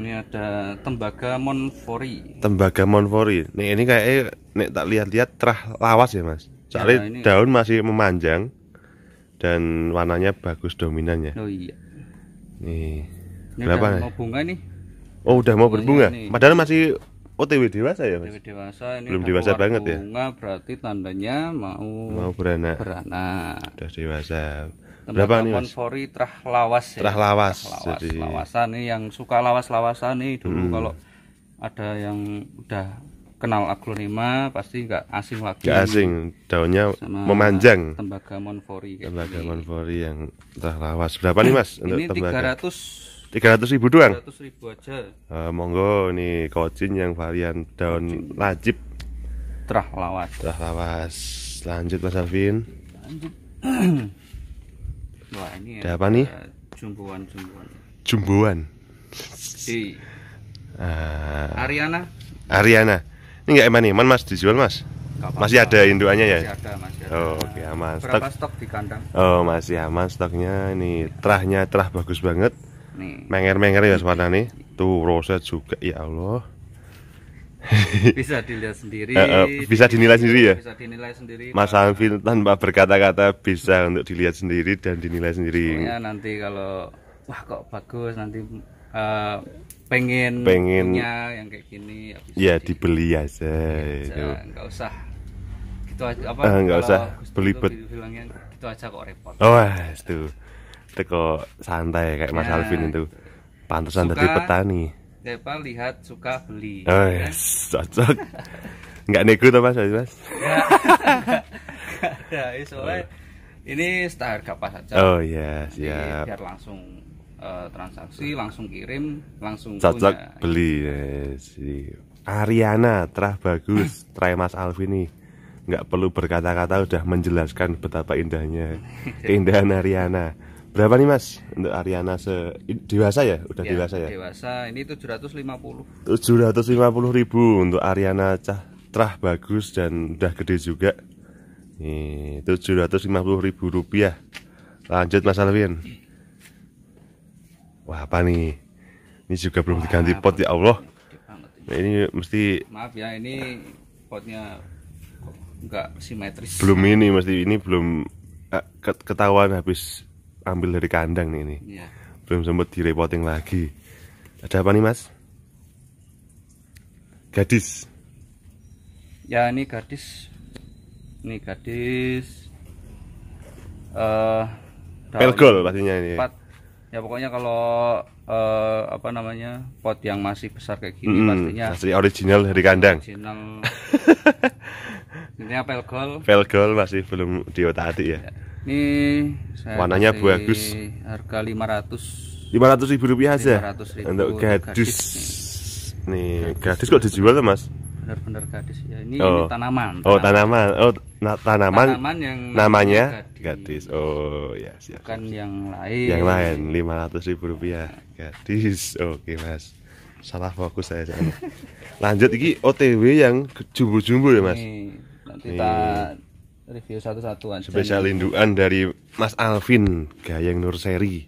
ini ada tembaga monfori tembaga monfori nih ini kayak nih tak lihat-lihat terah lawas ya Mas ya, soalnya ya, ini... daun masih memanjang dan warnanya bagus dominan ya oh iya nih ini berapa nih mau bunga nih oh udah mau berbunga nih. padahal masih OTW dewasa ya mas? OTW dewasa ini belum dewasa banget bunga, ya. Bunga berarti tandanya mau mau beranak. Beranak. Sudah dewasa berapa nih mas? Konfori Trah Lawas ya. Trah Lawas. Trah Lawas. Jadi... Lawasan nih yang suka lawas-lawasan nih dulu hmm. kalau ada yang udah kenal aglonema pasti nggak asing lagi. Nggak asing, daunnya Sama memanjang. Tembaga Monfori. Tembaga Monfori yang Trah Lawas. Berapa nih mas? Untuk ini tembaga? 300 tiga ratus ribu doang. Tiga ratus ribu aja. Uh, monggo nih kocin yang varian daun Kocin. lajib. Terah lawas. Terah lawas. Lanjut Mas Alvin. Lanjut. [clears throat] Wah, ini ada apa nih? jumbuan jumbuan. jumbuan. si uh, eh, Ariana. Ariana. Ini enggak emang nih, eman Mas dijual Mas? apa masih ada induannya ya? Masih ada, masih ada. Oh, oke okay, aman. Berapa stok? di kandang? Oh, masih aman stoknya. Nih, terahnya terah bagus banget. Nih. Menger-menger ya warna nih. Tuh roset juga ya Allah bisa dilihat sendiri eh, eh, bisa dinilai sendiri ya bisa dinilai sendiri Mas Alvin tanpa berkata-kata bisa untuk dilihat sendiri dan dinilai sendiri Soalnya nanti kalau wah kok bagus nanti uh, pengen pengen punya yang kayak gini ya, dibeli ya dibeli aja, aja nggak usah gitu aja apa uh, nggak usah belibet gitu aja kok repot oh itu itu kok santai kayak Mas ya. Alvin itu pantesan dari petani Depa lihat suka beli. Oh, yes. Iya. Kan? Cocok. Enggak nego tuh Mas, Mas. [laughs] Ya. ya, soalnya oh. ini ini setahar kapas saja. Oh, yes, iya, siap. Yep. Biar langsung uh, transaksi, langsung kirim, langsung Cocok punya. beli. Yes. Ariana, terah bagus, [laughs] try Mas Alvin nih nggak perlu berkata-kata udah menjelaskan betapa indahnya [laughs] keindahan Ariana Berapa nih Mas untuk Ariana se dewasa ya? Udah ya, dewasa ya? Dewasa ini 750. 750 ribu untuk Ariana cah terah bagus dan udah gede juga. Nih, 750 ribu rupiah. Lanjut Mas Alvin. Wah, apa nih? Ini juga belum Wah, diganti pot ya Allah. Ini. Nah, ini mesti Maaf ya, ini potnya enggak simetris. Belum ini mesti ini belum eh, ketahuan habis ambil dari kandang nih ini. Ya. Belum sempat direpoting lagi. Ada apa nih mas? Gadis. Ya ini gadis. Ini gadis. Uh, Pelgol pastinya ini. Empat. Ya pokoknya kalau uh, apa namanya pot yang masih besar kayak gini hmm, pastinya. Asli original dari kandang. Original. [laughs] Intinya pelgol. Pelgol masih belum diotati ya. ya. Ini saya warnanya bagus. Harga 500. 500 ribu rupiah aja. 500 ribu untuk gadis. gadis nih. nih, gadis, gadis kok dijual tuh, Mas? Benar-benar gadis ya. Ini, oh. ini tanaman, tanaman. Oh, tanaman. Oh, na tanaman. Tanaman yang namanya gadis. gadis. Oh, ya, siap. Bukan siap. yang lain. Yang lain 500 ribu rupiah. Gadis. Oke, okay, Mas. Salah fokus saya. [laughs] Lanjut iki OTW yang jumbo-jumbo ya, Mas. Nih, nanti tak review satu-satuan spesial induan dari Mas Alvin Gayeng Seri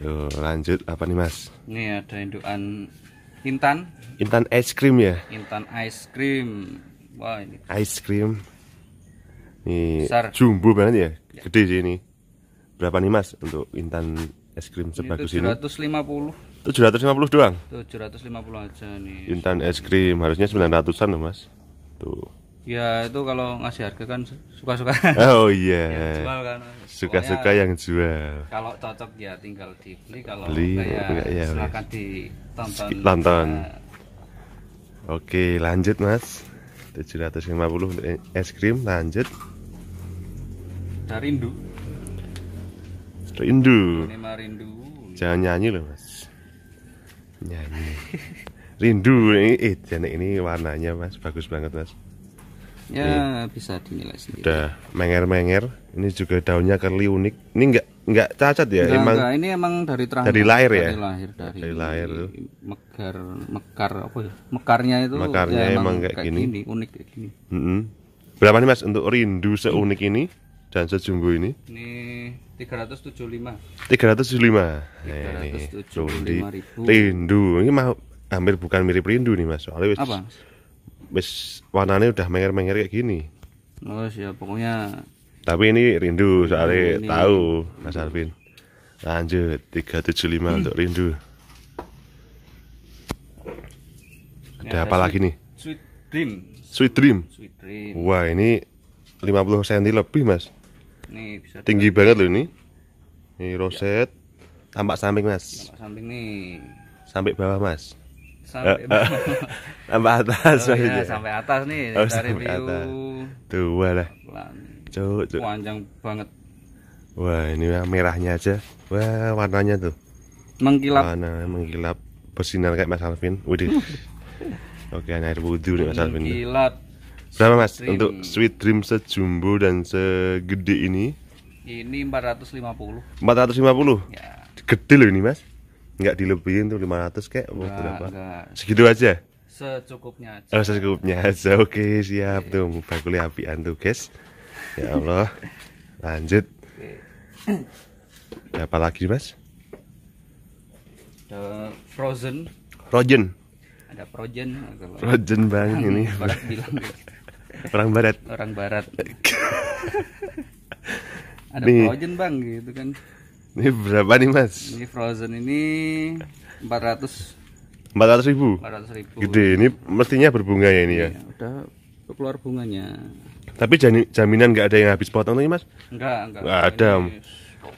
Yo, lanjut apa nih Mas ini ada induan Intan Intan ice cream ya Intan ice cream wah ini ice cream nih Besar. jumbo banget ya, ya. gede sih ini berapa nih Mas untuk Intan es krim sebagus ini 750 ini? 750 doang 750 aja nih Intan es krim harusnya 900an loh Mas tuh Ya itu kalau ngasih harga kan suka-suka. [laughs] Oh iya. Yeah. yang jual kan. Suka-suka yang jual. Kalau cocok ya tinggal dibeli kalau Beli, enggak ya, ya silakan ditonton. Tonton. Oke, lanjut Mas. 750 untuk es krim, lanjut. Dari Rindu. Rindu. Rindu. Jangan nyanyi loh, Mas. Nyanyi. Rindu ini eh, ini warnanya Mas bagus banget, Mas ya ini. bisa dinilai sendiri udah menger-menger ini juga daunnya kerli unik ini enggak enggak cacat ya enggak, emang enggak. ini emang dari terang. dari lahir ya dari lahir dari, dari lahir tuh. mekar mekar apa ya mekarnya itu mekarnya ya, emang, emang kayak, kayak gini. gini unik kayak gini mm -hmm. berapa nih mas untuk rindu seunik ini dan sejumbo ini ini 375 375 nah, ribu. rindu ini mah hampir bukan mirip rindu nih mas soalnya apa wis warnanya udah menger-menger kayak gini oh ya pokoknya tapi ini rindu soalnya hmm, ini... tahu Mas Alvin lanjut 375 hmm. untuk rindu ini ada, ya, apa lagi nih sweet dream sweet dream sweet dream wah ini 50 cm lebih mas ini bisa tinggi terlihat. banget loh ini ini roset ya. tampak samping mas tampak samping nih sampai bawah mas sampai uh, [laughs] uh, atas oh, iya, maksudnya. Ya, sampai atas nih oh, dari review atas. dua lah cuk, cuk. panjang banget wah ini merahnya aja wah warnanya tuh mengkilap warna mengkilap bersinar kayak Mas Alvin Waduh. [laughs] oke air wudhu nih Mas Alvin mengkilap berapa Mas dream. untuk sweet dream sejumbo dan segede ini ini 450 450 ya. gede loh ini Mas nggak dilebihin tuh 500 kayak enggak, berapa enggak. segitu aja secukupnya aja. oh secukupnya aja oke okay, siap okay. Iya. tuh bakuli apian tuh guys ya Allah lanjut okay. apa lagi mas The frozen frozen ada frozen frozen banget ini barat gitu. orang barat orang barat [laughs] ada Nih. frozen bang gitu kan ini berapa nih mas? Ini frozen ini 400 400 ribu? 400 ribu Gede, ini mestinya berbunga ya ini ya? ya udah keluar bunganya Tapi jaminan nggak ada yang habis potong tadi mas? Enggak, enggak Nggak ada ini...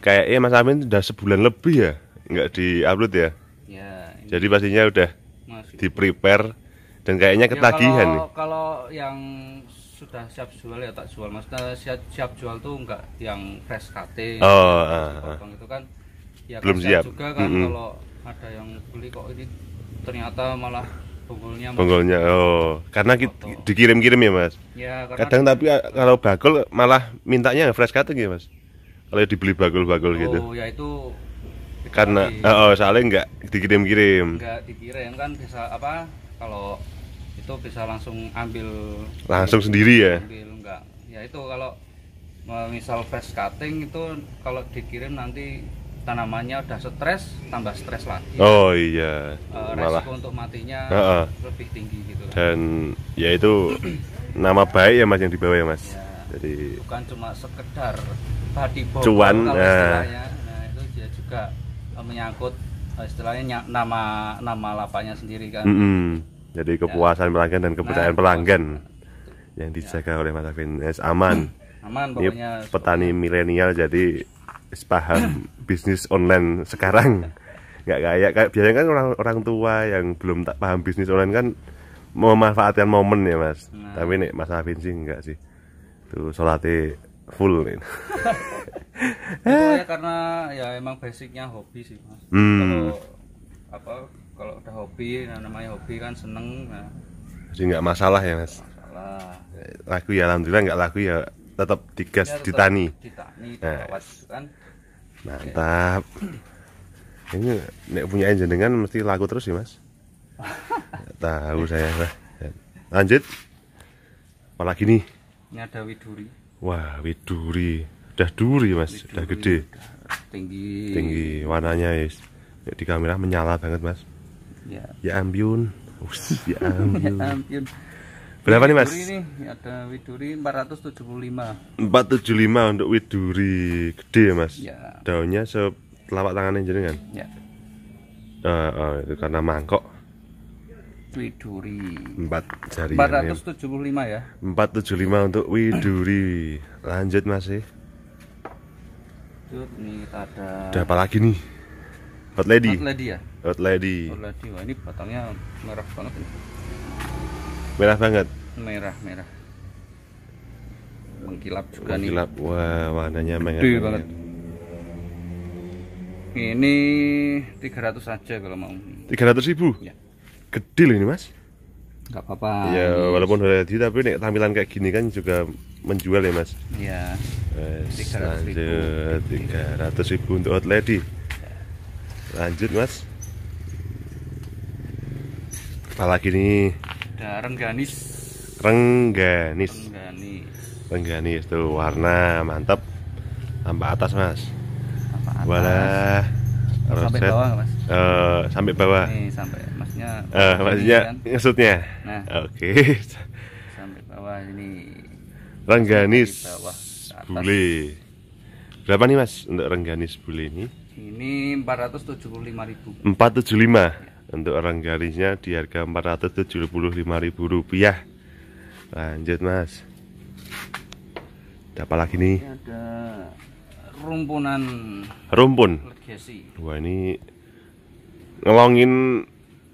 Kayaknya mas Amin udah sebulan lebih ya? Enggak di-upload ya? Iya ini... Jadi pastinya udah di-prepare Dan kayaknya ya, ketagihan ya, kalau, nih Kalau yang sudah siap jual ya tak jual maksudnya siap, siap jual tuh enggak yang fresh KT oh, uh, uh. itu kan ya kan belum siap juga kan mm -hmm. kalau ada yang beli kok ini ternyata malah bonggolnya bonggolnya oh karena dikirim-kirim ya mas ya, kadang tapi kalau bagul malah mintanya fresh cut ya mas kalau dibeli bagul-bagul oh, gitu oh ya itu karena oh, oh soalnya nggak dikirim-kirim nggak dikirim kan bisa apa kalau itu bisa langsung ambil langsung ambil, sendiri ya ambil enggak ya itu kalau eh, misal fast cutting itu kalau dikirim nanti tanamannya udah stres tambah stres lagi oh iya uh, malah untuk matinya uh -uh. lebih tinggi gitu dan ya itu nama baik ya mas yang dibawa ya mas ya, jadi bukan cuma sekedar body bobot cuan kalau nah. nah itu dia juga eh, menyangkut istilahnya nama nama lapanya sendiri kan mm -hmm jadi kepuasan ya. pelanggan dan kepercayaan nah, pelanggan yang ya. dijaga ya. oleh Mas Alvin yes, eh, aman aman pokoknya Ini petani milenial jadi paham bisnis online sekarang [laughs] nggak kayak kayak biasanya kan orang orang tua yang belum tak paham bisnis online kan memanfaatkan momen ya mas nah. tapi nih mas Alvin sih enggak sih tuh solatnya full nih [laughs] eh. ya, karena ya emang basicnya hobi sih mas hmm. kalau apa kalau udah hobi namanya hobi kan seneng nah. jadi nggak masalah ya mas masalah. lagu ya alhamdulillah nggak lagu ya tetap digas ya, ditani ditani nah. kan mantap ini nek punya dengan mesti lagu terus ya mas tahu saya lah lanjut apalagi nih ini ada widuri wah widuri udah duri mas widuri, udah gede tinggi tinggi warnanya ya di kamera menyala banget mas ya, ya ya [laughs] Ambyun, ya Berapa nih mas? Ini ada widuri 475 475 untuk widuri gede ya mas? Ya Daunnya setelapak tangannya kan? Ya uh, uh, itu karena mangkok Widuri 4 jari 475 ya 475 untuk widuri Lanjut mas ya nih ada Ada apa lagi nih? Hot Lady. Hot Lady ya? Hot Lady. Hot Lady. Wah, ini batangnya merah banget ini. Merah banget. Merah, merah. Mengkilap juga Mengkilap. nih. Wah, warnanya merah. Gede banget. Ini 300 aja kalau mau. 300 ribu? Ya. Gede loh ini, Mas. Enggak apa-apa. Ya, walaupun hot lady tapi nih tampilan kayak gini kan juga menjual ya, Mas. Iya. Yes, 300 ribu. 300 ribu untuk hot lady lanjut mas apalagi nih ada rengganis rengganis rengganis rengganis tuh warna mantap lampa atas mas lampa Walah, sampai bawah mas uh, sampai bawah Ini, sampai maksudnya uh, maksudnya kan? maksudnya nah oke okay. sampai bawah ini Rengganis bawah, bule berapa nih mas untuk Rengganis bule ini ini 475.000. 475. Ya. Untuk orang garisnya di harga ribu rupiah. Lanjut, Mas. Ada apa lagi nih? Ini ada rumpunan rumpun. Legasi. Wah, ini ngelongin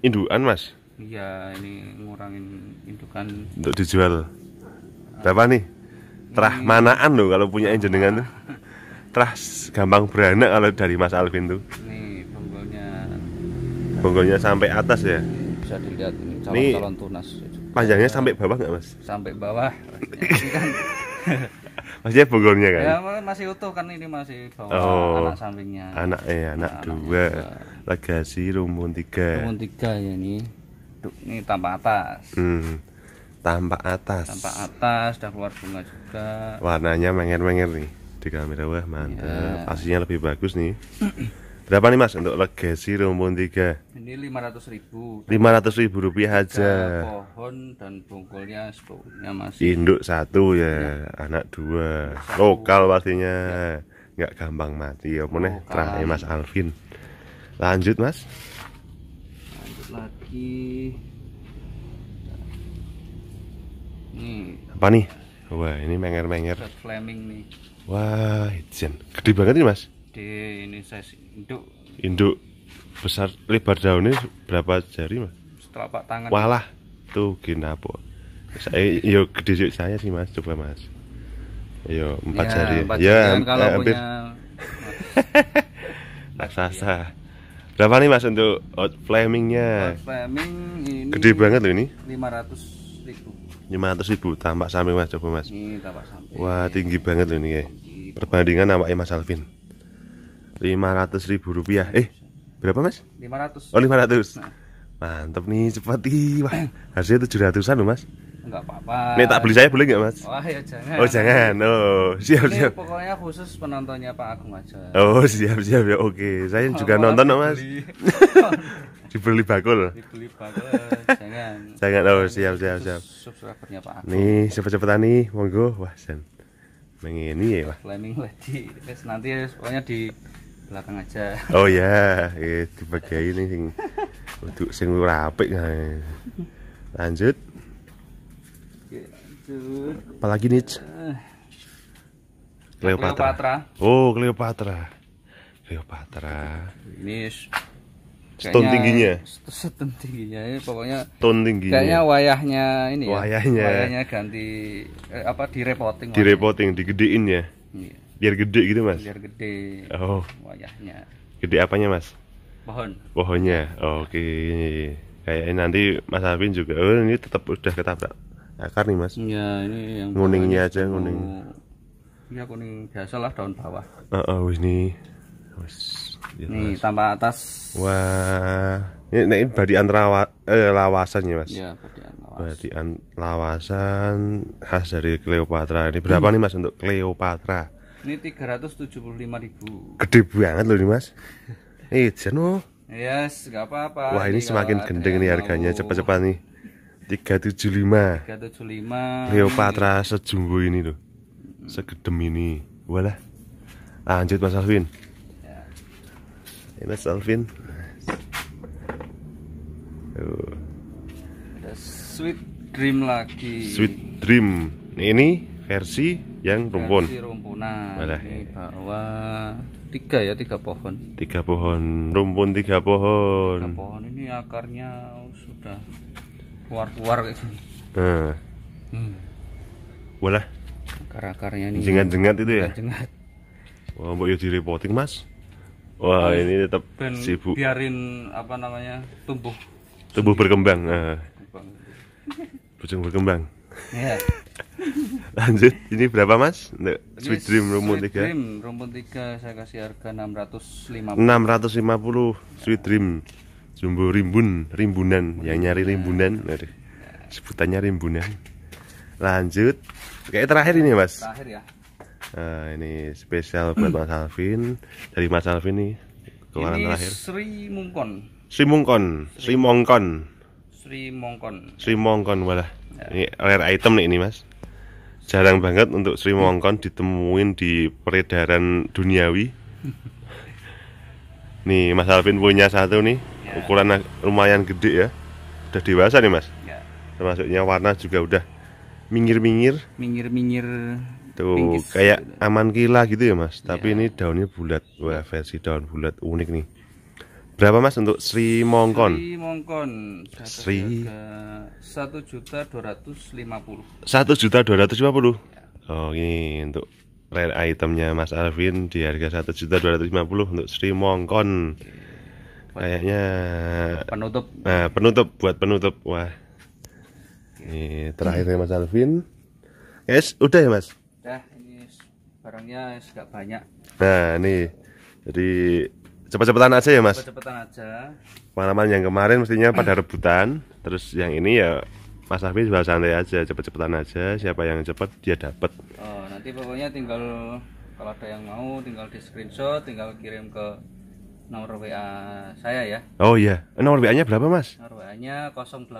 indukan, Mas. Iya, ini ngurangin indukan untuk dijual. Berapa nih? Terah manaan loh kalau punya jenengan tuh. [laughs] teras gampang beranak kalau dari Mas Alvin tuh. Ini bonggolnya. Bonggolnya sampai atas ya. Bisa dilihat ini calon-calon tunas. Panjangnya sampai bawah nggak mas? Sampai bawah. [laughs] Masih kan. Maksudnya bonggolnya kan? Ya masih utuh kan ini masih bawah oh, anak sampingnya. Anak eh anak, anak dua. Legasi rumpun tiga. Rumpun tiga ya ini. Ini tampak atas. Hmm tampak atas tampak atas sudah keluar bunga juga warnanya menger-menger nih di kamera wah mantap ya. aslinya lebih bagus nih berapa nih mas untuk legasi rumpun tiga ini lima ratus ribu lima ratus ribu rupiah aja pohon dan bungkulnya sepuluhnya mas induk satu ya, ya. anak dua satu. lokal pastinya iya. nggak ya. gampang mati ya mana ya. terakhir mas Alvin lanjut mas lanjut lagi ini apa nih wah ini menger-menger Fleming nih Wah, izin. Gede banget ini, Mas. Di ini size induk. Induk besar lebar daunnya berapa jari, Mas? Setelah pak tangan. Wah lah, tuh ginapo. Saya yo gede saya sih, Mas. Coba, Mas. Yo, empat ya, jari. Empat ya, kalau eh, hampir. punya [laughs] raksasa. Berapa nih Mas untuk out flamingnya? Out flaming ini gede banget loh ini. ratus. 500 ribu tampak samping mas coba mas ini iya, tampak samping wah tinggi banget loh ini ya perbandingan sama mas Alvin 500 ribu rupiah eh berapa mas? 500 oh 500 nah. mantep nih cepat wah harusnya 700an loh mas enggak apa-apa nih tak beli saya boleh nggak mas? wah ya jangan oh jangan oh siap ini siap pokoknya khusus penontonnya Pak Agung aja oh siap siap ya oke saya juga nonton loh mas [laughs] Dibeli bakul. Dibeli bakul. jangan. [laughs] Jangan. Oh, siap siap siap. Subscribernya Pak Agung. Nih, cepet-cepetan nih, monggo. Wah, sen. Mengini ya, Pak. Planning lagi. Wes nanti pokoknya di belakang aja. [laughs] Oh ya, yeah. di bagian ini sing untuk sing rapi nih Lanjut. Lanjut. Apalagi nih? Cleopatra. Cleopatra. Oh, Cleopatra. Cleopatra. Ini Stone tingginya. Stone tingginya ini pokoknya stone tingginya. Kayaknya wayahnya ini ya. Wayahnya. Wayahnya ganti eh, apa direpoting. Direpoting, digedein ya. Iya. Biar gede gitu, Mas. Biar gede. Oh. Wayahnya. Gede apanya, Mas? Pohon. Pohonnya. Oke. Okay. Kayaknya nanti Mas Alvin juga. Oh, ini tetap udah ketabrak akar nih, Mas. Iya, ini yang kuningnya aja kuning. Iya, kuning biasalah daun bawah. Heeh, uh, uh, ini. Wis ini iya, Nih tambah atas. Wah, ini, ini badian rawa, eh, lawasan ya mas. Iya badian lawasan. Badian lawasan khas dari Cleopatra. Ini berapa hmm. nih mas untuk Cleopatra? Ini tiga ratus tujuh puluh lima ribu. Gede banget loh nih mas. Eh, jenuh. Oh. Yes, nggak apa-apa. Wah ini, ini semakin gendeng nih harganya, cepat-cepat nih. 375 375 Cleopatra sejumbo ini loh segedem ini walah lanjut Mas Alvin ya mas Alvin ada sweet dream lagi sweet dream ini versi yang rumpun versi rumpunan Malah. ini bawa tiga ya tiga pohon tiga pohon rumpun tiga pohon tiga pohon ini akarnya sudah keluar-keluar gitu nah. hmm. Wala. akar-akarnya ini jengat-jengat itu ya jengat, Wah, oh, mbok yo direpoting, Mas. Wah Terus ini tetap ben, sibuk. Biarin apa namanya tumbuh. Tumbuh berkembang. Uh. Eh. Bujung berkembang. Iya. [laughs] Lanjut, ini berapa mas? Untuk Sweet Dream rumpun Sweet Dream rumpun 3 saya kasih harga 650 650 Sweet Dream Jumbo Rimbun, Rimbunan Yang nyari Rimbunan iya. Sebutannya Rimbunan Lanjut Kayak terakhir ini mas Terakhir ya Nah, ini spesial buat Mas Alvin. Dari Mas Alvin nih, keluaran ini terakhir. Sri Mungkon. Sri Mungkon. Sri Mungkon. Sri Mungkon. Sri Mungkon, walah. Ya. Ini rare item nih ini, Mas. Jarang banget untuk Sri Mungkon ditemuin di peredaran duniawi. [laughs] nih, Mas Alvin punya satu nih. Ya. Ukuran lumayan gede ya. Udah dewasa nih, Mas. Ya. Termasuknya warna juga udah minggir-minggir. Minggir-minggir Tuh, gitu. Pinggis. kayak gitu. aman kila gitu ya, Mas. Iya. Tapi yeah. ini daunnya bulat. Wah, versi daun bulat unik nih. Berapa Mas untuk Sri Mongkon? Sri Mongkon. Sri satu juta dua ratus lima puluh. Satu juta dua ratus lima puluh. Oh, ini untuk rare itemnya Mas Alvin di harga satu juta dua ratus lima puluh untuk Sri Mongkon. Oke. Iya. Kayaknya penutup. Nah, penutup buat penutup. Wah. Ini terakhir ya Mas Alvin. Yes, udah ya Mas barangnya sudah banyak nah ini jadi cepet-cepetan aja ya mas cepet-cepetan aja pengalaman yang kemarin mestinya pada rebutan terus yang ini ya Mas Afif bahas santai aja, cepet-cepetan aja. Siapa yang cepet dia dapat. Oh, nanti pokoknya tinggal kalau ada yang mau tinggal di screenshot, tinggal kirim ke nomor WA saya ya. Oh iya. Nomor WA-nya berapa, Mas? Nomor WA-nya 085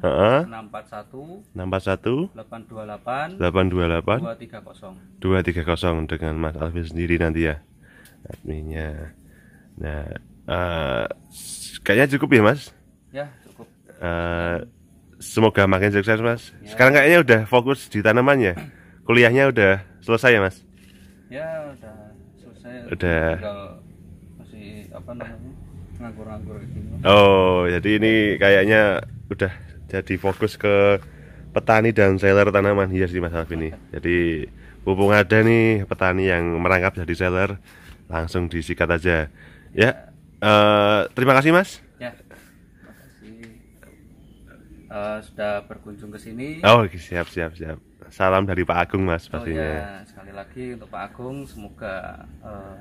uh-huh. 641 641 828 828 230. 230 dengan Mas Alvin sendiri nanti ya. Adminnya. Nah, uh, kayaknya cukup ya, Mas? Ya, cukup. Uh, semoga makin sukses, Mas. Ya. Sekarang kayaknya udah fokus di tanamannya. Kuliahnya udah selesai ya, Mas? Ya, udah selesai. Udah. Tinggal apa namanya nganggur-nganggur gitu. Oh, jadi ini kayaknya udah jadi fokus ke petani dan seller tanaman iya hias di Mas Alvin ini. Jadi mumpung ada nih petani yang merangkap jadi seller, langsung disikat aja. Ya, uh, terima kasih Mas. Ya, terima kasih. Uh, eh, sudah berkunjung ke sini. Oh, siap siap siap. Salam dari Pak Agung Mas oh, pastinya. Oh, ya. Sekali lagi untuk Pak Agung, semoga uh,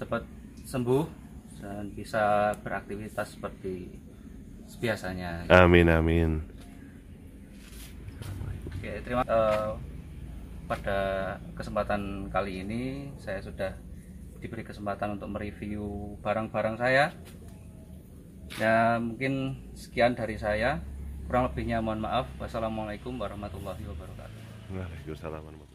cepat sembuh dan bisa beraktivitas seperti biasanya. Gitu. Amin amin. Oke terima uh, pada kesempatan kali ini saya sudah diberi kesempatan untuk mereview barang-barang saya. Ya mungkin sekian dari saya. Kurang lebihnya mohon maaf. Wassalamualaikum warahmatullahi wabarakatuh. Waalaikumsalam